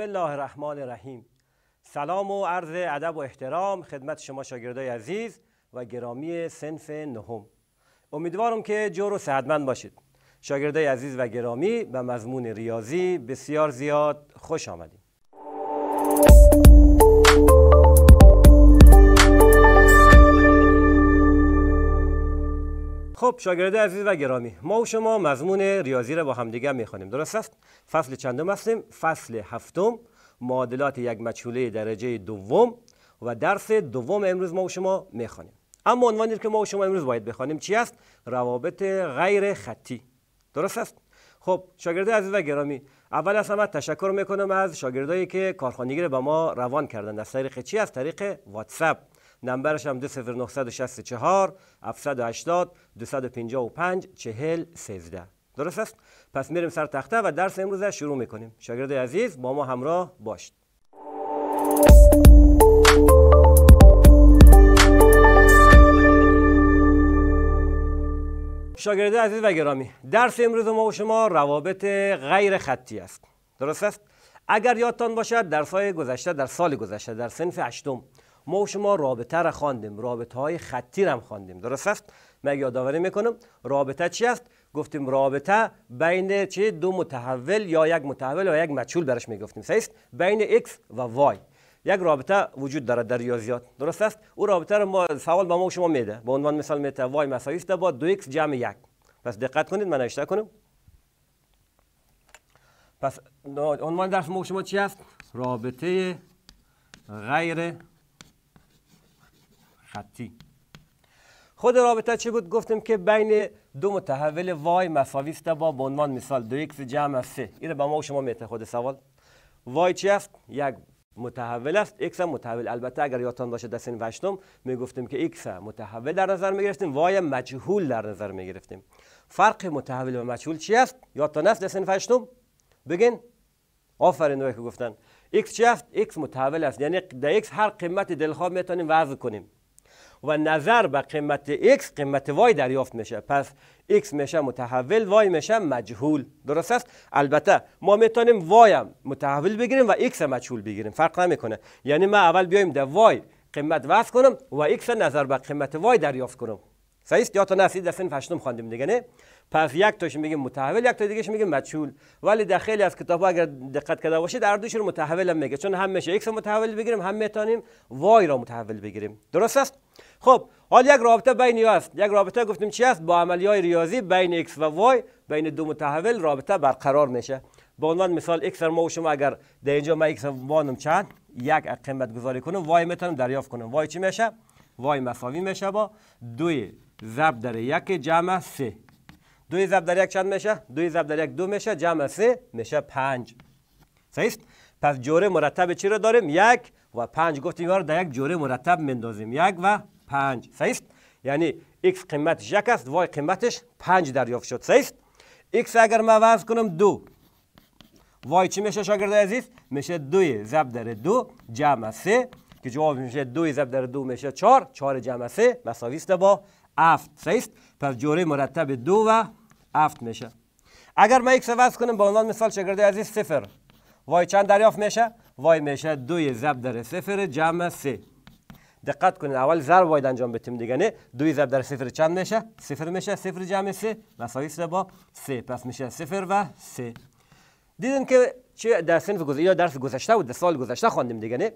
بسم الله الرحمن الرحیم سلام و عرض ادب و احترام خدمت شما شاگردای عزیز و گرامی سنف نهم امیدوارم که جور و صحتمند باشید شاگردای عزیز و گرامی به مضمون ریاضی بسیار زیاد خوش آمدید خب شاگرد عزیز و گرامی ما و شما مضمون ریاضی را با همدیگر میخوانیم درست است فصل چندم هستیم فصل هفتم معادلات یک مجهوله درجه دوم و درس دوم امروز ما و شما میخوانیم اما عنوانی که ما و شما امروز باید بخوانیم چی است روابط غیر خطی درست است خب شاگرده عزیز و گرامی اول از همه تشکر میکنم از شاگردایی که کارخانگی را به ما روان کردن از طریق چی از طریق واتساپ نمبرش هم 0964 780 255 40 13 درست است؟ پس میریم سر تخته و درس امروز شروع میکنیم شاگرد عزیز با ما همراه باشید شاگرده عزیز و گرامی درس امروز ما و شما روابط غیر خطی است درست است اگر یادتان باشد درس های گذشته در سال گذشته در سنف هشتم ما و شما رابطه را خواندیم رابطه های خطی را هم خواندیم درست است من یادآوری میکنم رابطه چی است گفتیم رابطه بین چه دو متحول یا یک متحول و یک مجهول برش میگفتیم صحیح بین x و y یک رابطه وجود دارد در ریاضیات درست است او رابطه را ما سوال با ما شما میده به عنوان مثال میده y مساوی است با 2x جمع 1 پس دقت کنید من نوشته کنم پس عنوان درس ما شما چی است رابطه غیر خطی خود رابطه چه بود گفتیم که بین دو متحول وای مساوی با به عنوان مثال دو ایکس جمع سه اینو به ما و شما میته خود سوال وای چی است یک متحول است x هم متحول البته اگر یادتان باشه دست این وشتم می که x متحول در نظر میگرفتیم وای مجهول در نظر میگرفتیم فرق متحول و مجهول چی است یادتان است دست این وشتم بگین آفرین که گفتن x چی است x متحول است یعنی در ایکس هر قیمت دلخواه میتونیم وضع کنیم و نظر به قیمت x قیمت y دریافت میشه پس x میشه متحول y میشه مجهول درست است البته ما میتونیم y متحول بگیریم و x مجهول بگیریم فرق نمیکنه یعنی ما اول بیایم در y قیمت وصل کنم و x نظر به قیمت y دریافت کنم صحیح یا تا نفسی در فشتم خواندیم دیگه نه پس یک تاش میگیم متحول یک تا دیگهش میگیم مجهول ولی در خیلی از کتاب اگر دقت کرده باشید در دوش رو متحول هم میگه چون هم میشه x متحول بگیریم هم میتونیم وای را متحول بگیریم درست است خب حال یک رابطه بین است یک رابطه گفتیم چی است با های ریاضی بین ایکس و وای بین دو متحول رابطه برقرار میشه به عنوان مثال ایکس ما و شما اگر در اینجا ما ایکس وانم چند یک قیمت گذاری کنم وای میتونم دریافت کنم وای چی میشه وای مساوی میشه با دوی ضرب در یک جمع سه دوی ضرب در یک چند میشه؟ دوی ضرب در یک دو میشه جمع سه میشه پنج صحیح پس جوره مرتب چی رو داریم؟ یک و پنج گفتیم رو آره در یک جوره مرتب مندازیم یک و پنج صحیح یعنی x قیمت یک است وای قیمتش پنج دریافت شد صحیح x اگر من وز کنم دو وای چی میشه شاگرد عزیز؟ میشه دوی ضرب در دو جمع سه که جواب میشه دوی ضرب در دو میشه چار چهار جمع سه مساوی است با هفت است پس جوره مرتب دو و هفت میشه اگر ما یک سوال کنیم به عنوان مثال شاگرد عزیز صفر وای چند دریافت میشه وای میشه دوی ضرب در صفر جمع سه دقت کنید اول زر وای انجام بدیم دیگه نه دوی ضرب در صفر چند میشه صفر میشه صفر جمع سه مساوی با سه پس میشه صفر و سه دیدن که چه در سنف گذشته یا درس گذشته بود در سال گذشته خواندیم دیگه نه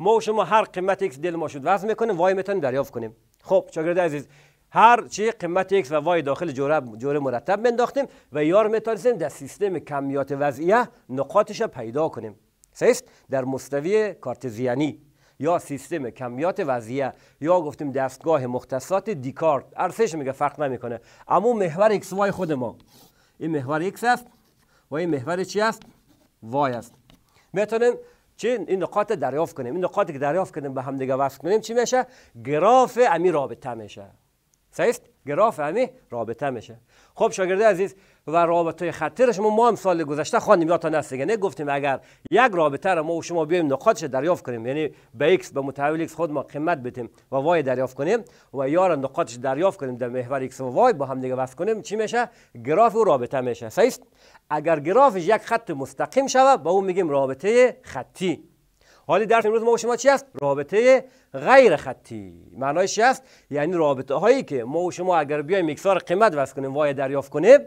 ما و شما هر قیمت ایکس دل ما شد وزن میکنیم وای میتونیم دریافت کنیم خب شاگرد عزیز هر چی قیمت X و Y داخل جوره, جوره مرتب بنداختیم و یار میتونستیم در سیستم کمیات وضعیه نقاطش پیدا کنیم سیست در مستوی کارتزیانی یا سیستم کمیات وضعیه یا گفتیم دستگاه مختصات دیکارت ارسش میگه فرق نمیکنه اما محور و Y خود ما این محور X است و این محور چی است وای است میتونیم چی این نقاط دریافت کنیم این نقاطی که دریافت کنیم به هم دیگه وصل کنیم چی میشه گراف امی رابطه میشه صحیح گراف همه رابطه میشه خب شاگرده عزیز و رابطه خطی را شما ما هم سال گذشته خواندیم تا هست نه گفتیم اگر یک رابطه را ما و شما بیایم نقاطش دریافت کنیم یعنی به x به متحول x خود ما قیمت بدیم و وای دریافت کنیم و یا را نقاطش دریافت کنیم در محور x و وای با هم دیگه وصل کنیم چی میشه گراف و رابطه میشه صحیح اگر گرافش یک خط مستقیم شود به اون میگیم رابطه خطی حالی درس امروز ما شما چی است رابطه غیر خطی معنایش چی است یعنی رابطه هایی که ما و شما اگر بیایم مقدار قیمت وصل کنیم وای دریافت کنیم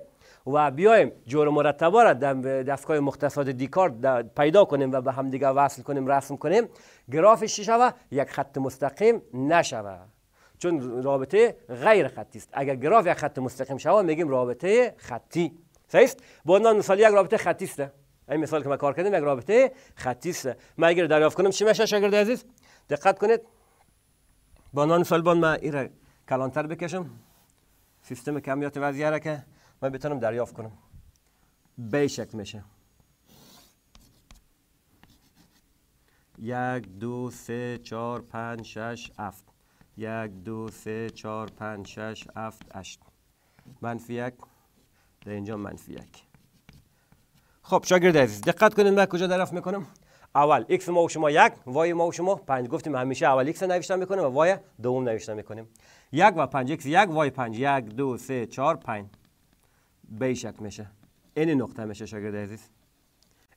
و بیایم جور مرتبه را در دستگاه مختصات دیکارت پیدا کنیم و به همدیگه وصل کنیم رسم کنیم گرافش چی شود یک خط مستقیم نشود چون رابطه غیر خطی است اگر گراف یک خط مستقیم شود میگیم رابطه خطی صحیح با عنوان مثال یک رابطه خطی است این مثال که ما کار کردیم یک رابطه خطی است ما اگر دریافت کنم چی میشه شاگرد عزیز دقت کنید با نان فلبان ما این کلانتر بکشم سیستم کمیات وضعیه را که من بتونم دریافت کنم به شکل میشه یک دو سه چهار پنج شش هفت یک دو سه چهار پنج شش هفت هشت منفی یک در اینجا منفی یک خب شاگرد عزیز دقت کنید من کجا درف میکنم اول x ما و شما یک وای ما و شما پنج گفتیم همیشه اول x نوشتن میکنیم و وای دوم نوشتن میکنیم یک و پنج x یک وای پنج یک دو سه چهار پنج به شکل میشه این نقطه میشه شاگرد عزیز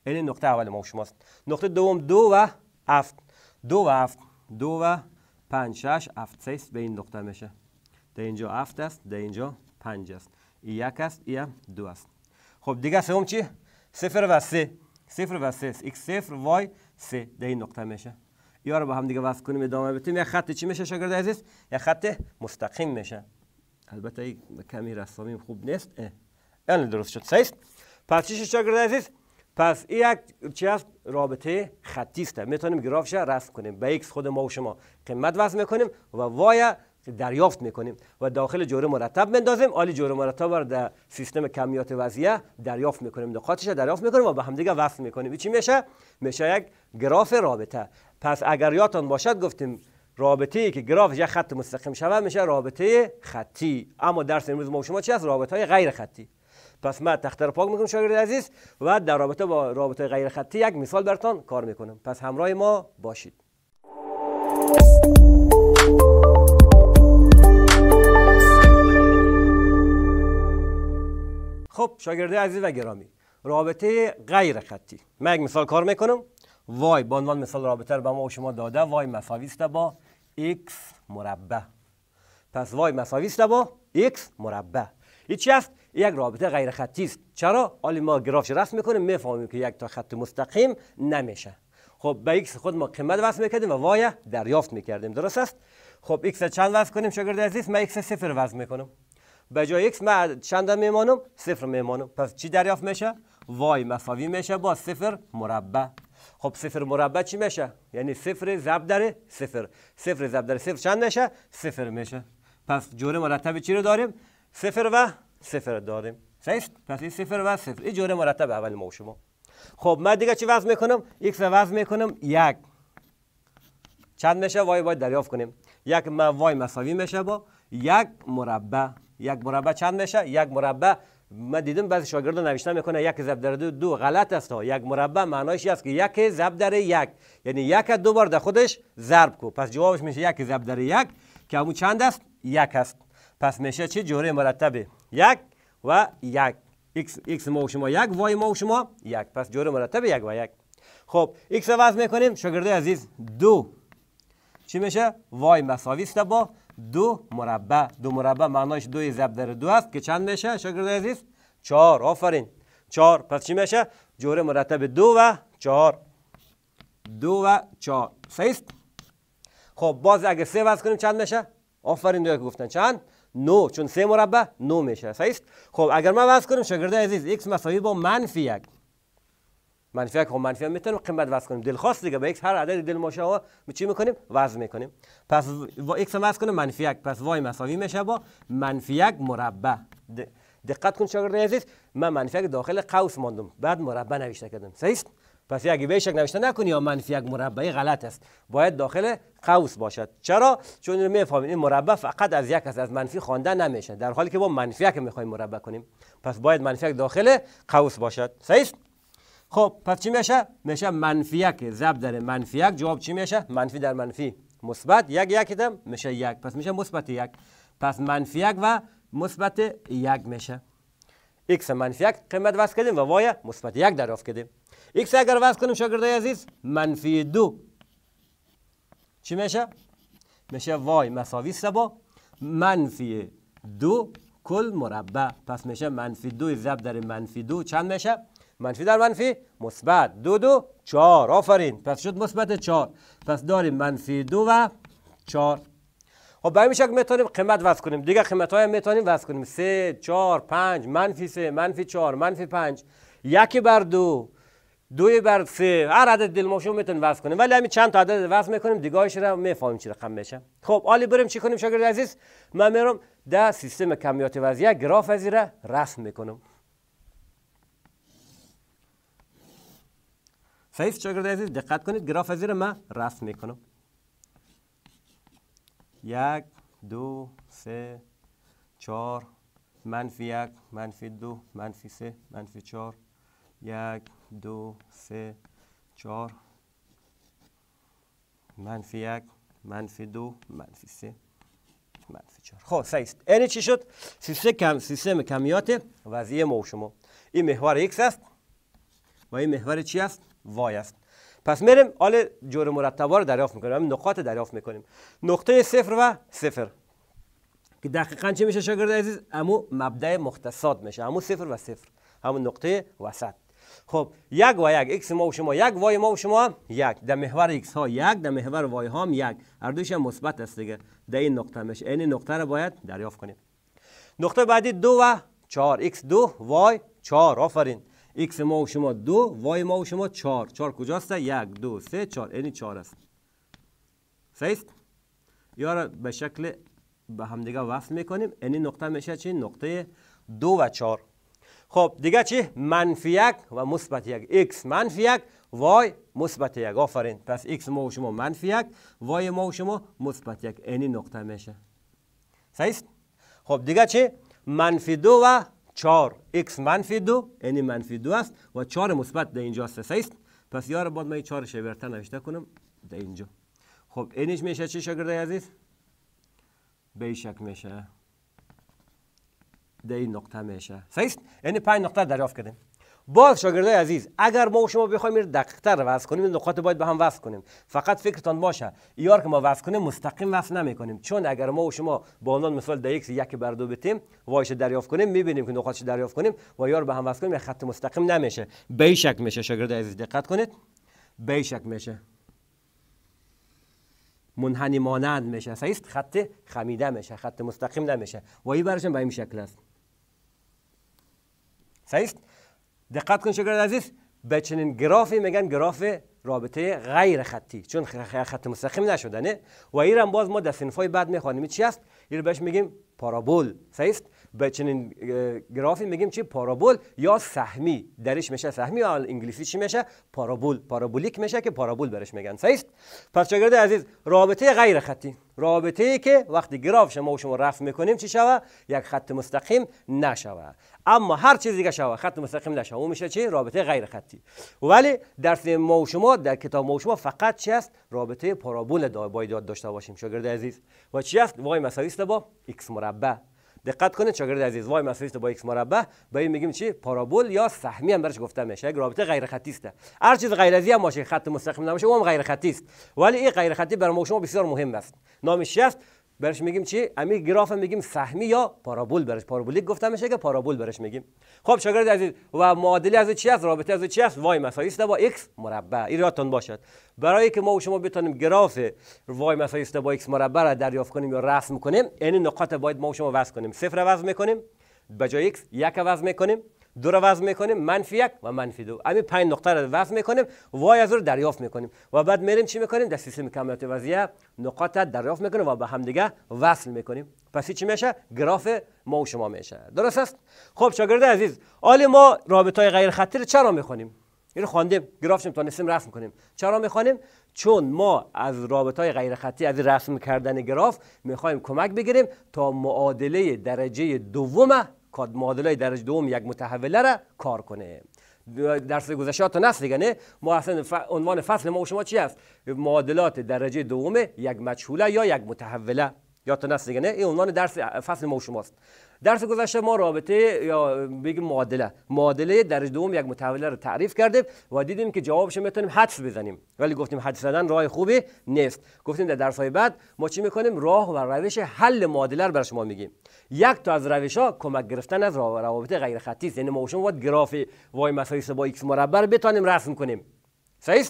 این نقطه اول ما و شماست نقطه دوم دو و هفت دو و هفت دو و پنج شش هفت سیست به این نقطه میشه در اینجا هفت است در اینجا پنج است یک است یا دو است خب دیگه سوم چی صفر و سه صفر و سه x صفر y سه ده این نقطه میشه یا رو با هم دیگه وصل کنیم ادامه بدیم یک خط چی میشه شاگرد عزیز یک خط مستقیم میشه البته این کمی رسامی خوب نیست این درست شد سیست پس چی شاگرد عزیز پس این یک چی است رابطه خطی است میتونیم گرافش رسم کنیم به x خود ما و شما قیمت وزن میکنیم و وای دریافت میکنیم و داخل جوره مرتب مندازیم آلی جوره مرتب رو در سیستم کمیات وضعیه دریافت میکنیم نقاطش دریافت میکنیم و به همدیگه وصل میکنیم چی میشه میشه یک گراف رابطه پس اگر یادتان باشد گفتیم رابطه ای که گراف یک خط مستقیم شود میشه رابطه خطی اما درس امروز ما شما چی از رابطه های غیر خطی پس من تختر پاک میکنم شاگرد عزیز و در رابطه با رابطه غیر خطی یک مثال براتون کار میکنم پس همراه ما باشید خب شاگرده عزیز و گرامی رابطه غیر خطی من یک مثال کار میکنم وای به عنوان مثال رابطه رو به ما و شما داده وای مساوی است با x مربع پس وای مساوی است با x مربع این چی یک رابطه غیر خطی است چرا حالا ما گرافش رسم میکنیم میفهمیم که یک تا خط مستقیم نمیشه خب به x خود ما قیمت وصل میکردیم و وای دریافت میکردیم درست است خب x چند وصل کنیم شاگرد عزیز من x صفر وصل میکنم به جای x من چند میمانم صفر میمانم پس چی دریافت میشه وای مساوی میشه با صفر مربع خب صفر مربع چی میشه یعنی صفر ضرب در صفر صفر ضرب در صفر چند میشه صفر میشه پس جوره مرتب چی رو داریم صفر و صفر داریم صحیح پس این صفر و صفر این جوره مرتب اول ما و شما خب من دیگه چی وضع میکنم x رو وضع میکنم یک چند میشه وای باید دریافت کنیم یک ما وای مساوی میشه با یک مربع یک مربع چند میشه یک مربع ما دیدم بعضی شاگردا نوشته میکنه یک ضرب در دو دو غلط است ها یک مربع معناش است که یک ضرب در یک یعنی یک دو بار در خودش ضرب کو پس جوابش میشه یک ضرب در یک که همون چند است یک است پس میشه چی جوره مرتبه یک و یک x x ما شما یک وای ما شما یک پس جوره مرتبه یک و یک خب x وزن میکنیم شاگرده عزیز دو چی میشه وای مساوی است با دو مربع دو مربع معناش دو ضرب در دو است که چند میشه شاگرد عزیز چهار آفرین چهار پس چی میشه جوره مرتب دو و چهار دو و چهار سیست خب باز اگه سه وز کنیم چند میشه آفرین دویا که گفتن چند نو چون سه مربع نو میشه سیست خب اگر من وز کنیم شاگرد عزیز x مساوی با منفی یک منفی یک خب منفی هم میتونیم قیمت وزن کنیم دلخواست دیگه به یک هر عدد دل مشابه چی میکنیم وزن میکنیم پس و x هم وزن کنیم منفی یک پس وای مساوی میشه با منفی یک مربع دقت کن شاگرد عزیز من منفی یک داخل قوس ماندم بعد مربع نوشته کردم صحیح پس اگه به شک نوشته نکنی یا منفی یک مربع غلط است باید داخل قوس باشد چرا چون میفهمید این مربع فقط از یک از منفی خوانده نمیشه در حالی که با منفی یک میخوایم مربع کنیم پس باید منفی یک داخل قوس باشد صحیح خب پس چی میشه میشه منفی یک زب در منفی یک جواب چی میشه منفی در منفی مثبت یک یک دم میشه یک پس میشه مثبت یک پس منفی یک و مثبت یک میشه x منفی یک قیمت وصل کردیم و وای مثبت یک دریافت کردیم x اگر وصل کنیم شاگردای عزیز منفی دو چی میشه میشه وای مساوی سبا با منفی دو کل مربع پس میشه منفی دو زب در منفی دو چند میشه منفی در منفی مثبت دو دو چهار آفرین پس شد مثبت چهار پس داریم منفی دو و چهار خب به همین شکل میتونیم قیمت وز کنیم دیگه قیمت های میتونیم وز کنیم سه چهار پنج منفی سه منفی چهار منفی پنج یکی بر دو دوی بر سه هر عدد دل ماشو میتونیم وضع کنیم ولی همین چند تا عدد وز میکنیم دیگه را میفاهمیم چی رقم میشه خب حالا بریم چی کنیم شاگرد عزیز من میرم در سیستم کمیات وضعیه گراف از رسم میکنم فیف شاگرد عزیز دقت کنید گراف از زیر من رسم میکنم یک دو سه چهار منفی یک منفی دو منفی سه منفی چهار یک دو سه چهار منفی یک منفی دو منفی سه منفی چهار خب سیست اینه یعنی چی شد سیستم کم سیستم کمیات وضعی ما و شما این محور x است و این محور چی است وای است پس میریم آل جور مرتبه رو دریافت میکنیم همین نقاط دریافت میکنیم نقطه صفر و صفر که دقیقا چی میشه شاگرد عزیز امو مبدع مختصات میشه امو صفر و صفر همون نقطه وسط خب یک و یک ایکس ما و شما یک وای ما و شما یک در محور ایکس ها یک در محور وای ها هم یک هر دوش هم مثبت است دیگه در این نقطه میشه این نقطه رو باید دریافت کنیم نقطه بعدی دو و چهار ایکس دو وای چهار آفرین x ما و شما دو y ما و شما چار چار کجاست؟ یک دو سه چار. اینی چار است سهیست؟ یا را به شکل به همدیگه وصل میکنیم اینی نقطه میشه چی؟ نقطه دو و چار. خب دیگه چی؟ منفی یک و مثبت یک x منفی یک y مثبت یک آفرین پس x ما و شما منفی یک y ما و شما مثبت یک اینی نقطه میشه سهیست؟ خب دیگه چی؟ منفی دو و 4 x منفی 2 یعنی منفی 2 است و 4 مثبت در اینجا 3 است پس یار بعد من 4 شبرتر نوشته کنم در اینجا خب اینش میشه چی شاگرد عزیز به شک میشه در این نقطه میشه 3 است یعنی 5 نقطه دریافت کردیم باز شاگردای عزیز اگر ما و شما بخوایم دقیقتر وصل کنیم نقاط باید به هم وصل کنیم فقط فکرتان باشه یار که ما وصل کنیم مستقیم وصل نمیکنیم چون اگر ما و شما با آنان مثال در یک یک بر دو بتیم وایش دریافت کنیم میبینیم که نقاطش دریافت کنیم و یار به هم وصل کنیم خط مستقیم نمیشه به شک میشه شاگرد عزیز دقت کنید به شک میشه منحنی مانند میشه سایست خط خمیده میشه خط مستقیم نمیشه و این برشم به این شکل است سعیست؟ دقت کن شگرد عزیز به چنین گرافی میگن گراف رابطه غیر خطی چون خط مستقیم نشدنه و ایرم باز ما در سنفای بعد میخوانیم چی است؟ ایر یعنی بهش میگیم پارابول سیست به چنین گرافی میگیم چی پارابول یا سهمی درش میشه سهمی یا انگلیسی چی میشه پارابول پارابولیک میشه که پارابول برش میگن سیست پس شاگرد عزیز رابطه غیر خطی رابطه ای که وقتی گراف شما و شما رفت میکنیم چی شوه یک خط مستقیم نشوه اما هر چیزی که شوه خط مستقیم نشوه اون میشه چی رابطه غیر خطی ولی درس ما و شما در کتاب ما و شما فقط چی است رابطه پارابول باید داشته باشیم شاگرد عزیز و چی است وای مساوی با x مربع دقت کنید شاگرد عزیز وای است با x مربع به این میگیم چی پارابول یا سهمی هم برش گفته میشه یک رابطه غیر خطی است هر چیز غیر از هم باشه خط مستقیم نباشه اون غیر خطی است ولی این غیر خطی برای شما بسیار مهم است نامش است برش میگیم چی امی گراف میگیم سهمی یا پارابول برش پارابولیک گفتم میشه که پارابول برش میگیم خب شاگرد عزیز و معادله از چی است رابطه از چی است وای مساوی است با x مربع این باشد برای که ما و شما بتونیم گراف وای مساوی است با x مربع را دریافت کنیم یا رسم کنیم این نقاط باید ما و شما وضع کنیم صفر وضع میکنیم به جای x یک وضع میکنیم دو را میکنیم منفی یک و منفی دو همین پنج نقطه رو وزن میکنیم وای از رو دریافت میکنیم و بعد میریم چی میکنیم در سیستم کمیات وضعیه نقاط دریافت میکنیم و به همدیگه وصل میکنیم پس چی میشه گراف ما و شما میشه درست است خب شاگرد عزیز آلی ما رابطه های غیر خطی رو چرا میخونیم اینو خواندیم گرافش میتونستیم رسم کنیم چرا میخوانیم چون ما از رابطه های غیر خطی از رسم کردن گراف میخوایم کمک بگیریم تا معادله درجه دوم کاد معادله درجه دوم یک متحوله را کار کنه درس گذشته تا نفس دیگه ما اصلا عنوان فصل ما و شما چی است معادلات درجه دوم یک مجهوله یا یک متحوله تا نست دیگه نه این عنوان درس فصل ما شماست درس گذشته ما رابطه یا بگیم معادله معادله درجه دوم یک متحوله رو تعریف کرده و دیدیم که جوابش میتونیم حدس بزنیم ولی گفتیم حدس زدن راه خوبی نیست گفتیم در درس های بعد ما چی میکنیم راه و روش حل معادله رو برای شما میگیم یک تا از روش ها کمک گرفتن از روابط غیر خطی است یعنی ما شما باید گراف وای با x مربع رو بتونیم رسم کنیم صحیح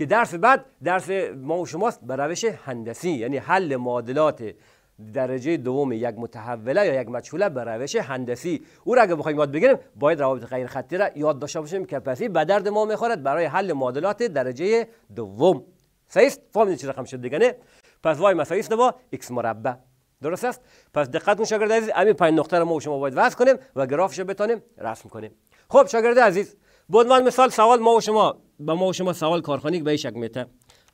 که درس بعد درس ما و شماست به روش هندسی یعنی حل معادلات درجه دوم یک متحوله یا یک مجهوله به روش هندسی او را اگه بخوایم یاد بگیریم باید روابط غیر خطی را یاد داشته باشیم که پسی به درد ما میخورد برای حل معادلات درجه دوم صحیح فهمیدید چه رقم شد دیگه پس وای مساوی با x مربع درست است پس دقت شاگرد عزیز همین پنج نقطه را ما و شما باید وصل کنیم و گرافش بتانیم رسم کنیم خب شاگرد عزیز به عنوان مثال سوال ما و شما به ما و شما سوال کارخانه به شک میته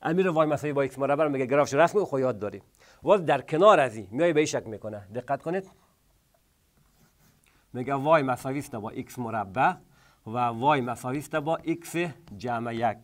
امیر وای مساوی با ایکس مربع میگه گرافش رسم خو خب یاد داری. واز در کنار ازی میای به شک میکنه دقت کنید میگه وای مساوی است با ایکس مربع و وای مساوی است با ایکس جمع یک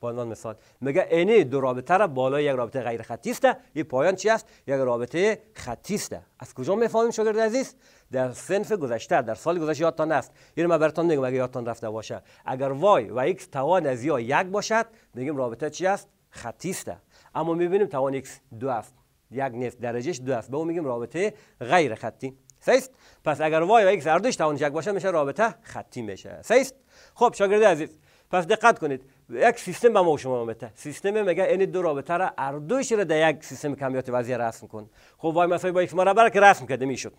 با مثال میگه اینه دو رابطه را بالا یک رابطه غیر خطی است این پایان چی است یک رابطه خطی است از کجا میفهمیم شاگرد عزیز در سنف گذشته در سال گذشته یادتان است این ما براتون میگم اگه یادتان رفته باشه اگر وای و x توان از یا یک باشد میگیم رابطه چی است خطی است اما میبینیم توان x دو است یک نیست درجهش دو است به اون میگیم رابطه غیر خطی سیست پس اگر وای و x هر دوش یک باشه میشه رابطه خطی میشه سیست خب شاگرد عزیز پس دقت کنید یک سیستم به ما و شما میته سیستم میگه این دو رابطه را هر دوش را در یک سیستم کمیات وضعی رسم کن خب وای مساوی با x مربع که رسم کرده میشد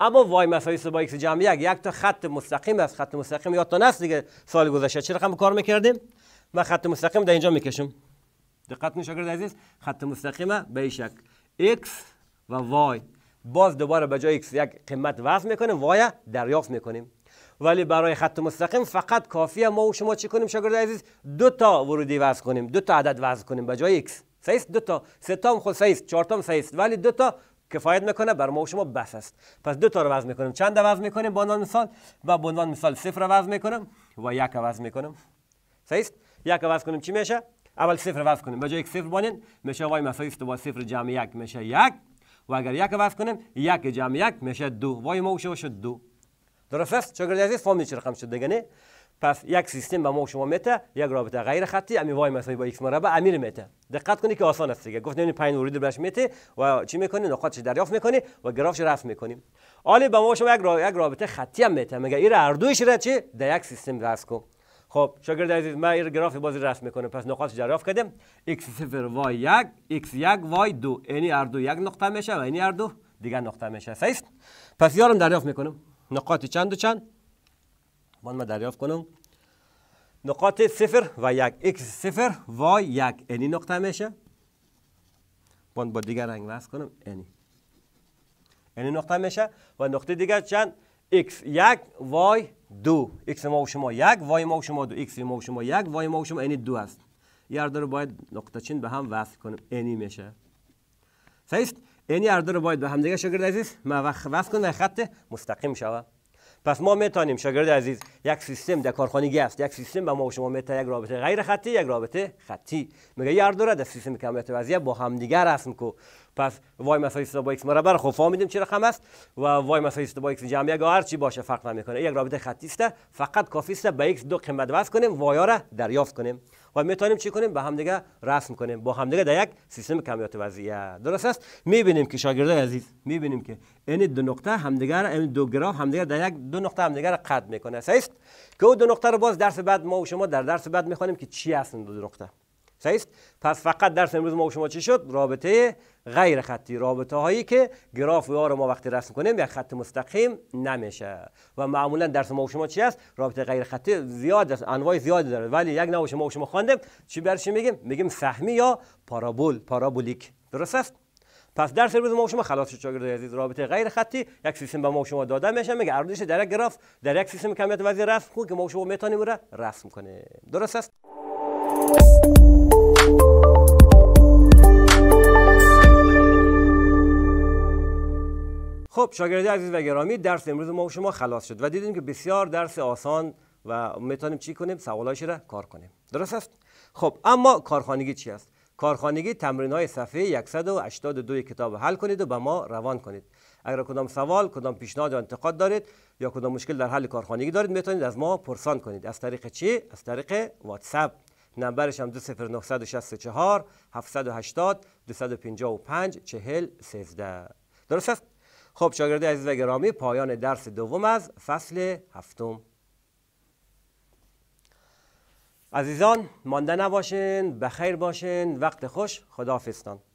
اما وای مساوی با x جمع یک یک تا خط مستقیم است خط مستقیم تا نست دیگه سال گذشته چه رقم خب کار میکردیم ما خط مستقیم در اینجا میکشم دقت کنید شاگرد عزیز خط مستقیم به شک x و y باز دوباره به جای x یک قیمت وضع میکنیم وای دریافت میکنیم ولی برای خط مستقیم فقط کافیه ما و شما چی کنیم شاگرد عزیز دو تا ورودی وضع کنیم دو تا عدد وضع کنیم به جای x سه دو تا سه تا هم خود سه است چهار تا سه است ولی دو تا کفایت میکنه بر ما و شما بس است پس دو تا رو وضع میکنیم چند تا وزن میکنیم به عنوان مثال و به عنوان مثال صفر رو میکنم و یک رو میکنم میکنم است یک رو کنیم چی میشه اول صفر وضع کنیم به جای یک صفر بانین میشه وای مساوی با صفر جمع یک میشه یک و اگر یک وزن کنیم یک جمع یک میشه دو وای ما و شما شد دو درست است چقدر عزیز فهمیدید چه رقم شد دیگه پس یک سیستم به ما شما میته یک رابطه غیر خطی امی وای مثلا با ایکس مربع امیر میته دقت کنید که آسان است دیگه گفت یعنی پین ورید برش میته و چی میکنی نقاطش دریافت میکنی و گرافش رفت میکنیم حالا به ما شما یک, را... یک رابطه خطی هم میته مگه این هر دویش را چی در یک سیستم رسم کن خب شاگرد عزیز من این گراف بازی رسم میکنه پس نقاطش دریافت کردیم x0 y1 x1 y2 یعنی هر دو یک نقطه میشه و یعنی هر دو دیگه نقطه میشه صحیح پس یارم دریافت میکنم نقاط چند و چند من ما دریافت کنم نقاط صفر و یک x صفر و یک اینی نقطه میشه من با دیگر رنگ وز کنم اینی اینی نقطه میشه و نقطه دیگر چند x یک y دو x ما و شما یک y ما و شما دو x ما و شما یک y ما و شما اینی دو است یار رو باید نقطه چین به هم وصل کنیم اینی میشه صحیح یعنی هر دو رو باید به همدیگه شاگرد عزیز وصل کن و خط مستقیم شوه پس ما میتونیم شاگرد عزیز یک سیستم در کارخانه است یک سیستم به ما و شما میتونه یک رابطه غیر خطی یک رابطه خطی میگه هر دو را در سیستم کمیت وضعیه با همدیگر رسم کو پس وای مساوی است با x مربع خب فهمیدیم چه رقم است و وای مساوی است با ایکس جمع یک هر چی باشه فرق نمیکنه یک رابطه خطی است فقط کافی است به ایکس دو قیمت واس کنیم وای را دریافت کنیم و میتونیم چی کنیم به همدیگه رسم کنیم با همدیگه در یک سیستم کمیات وضعیه درست است میبینیم که شاگردای عزیز میبینیم که این دو نقطه همدیگر را این دو گراف همدیگه در یک دو نقطه همدیگه را قد میکنه است که او دو نقطه رو باز درس بعد ما و شما در درس بعد میخوانیم که چی هستند دو, دو نقطه صحیح پس فقط درس امروز ما و شما چی شد رابطه غیر خطی رابطه هایی که گراف و رو ما وقتی رسم کنیم یک خط مستقیم نمیشه و معمولا درس ما و شما چی است رابطه غیر خطی زیاد است انواع زیادی داره ولی یک نوع شما و شما خواندیم چی برش میگیم میگیم سهمی یا پارابول پارابولیک درست است پس درس امروز ما و شما خلاص شد شاگرد عزیز رابطه غیر خطی یک سیستم به ما شما داده میشه میگه ارزش در یک گراف در یک سیستم کمیت وزیر رسم کن که ما و شما میتونیم رسم کنیم درست است خب شاگردی عزیز و گرامی درس امروز ما و شما خلاص شد و دیدیم که بسیار درس آسان و میتونیم چی کنیم سوالایش را کار کنیم درست است خب اما کارخانگی چی است کارخانگی تمرین های صفحه 182 کتاب حل کنید و به ما روان کنید اگر کدام سوال کدام پیشنهاد یا انتقاد دارید یا کدام مشکل در حل کارخانگی دارید میتونید از ما پرسان کنید از طریق چی از طریق واتساپ نمبرش هم 20964 درست است خب شاگرده عزیز و گرامی پایان درس دوم از فصل هفتم عزیزان مانده نباشین بخیر باشین وقت خوش خدا خداحافظتان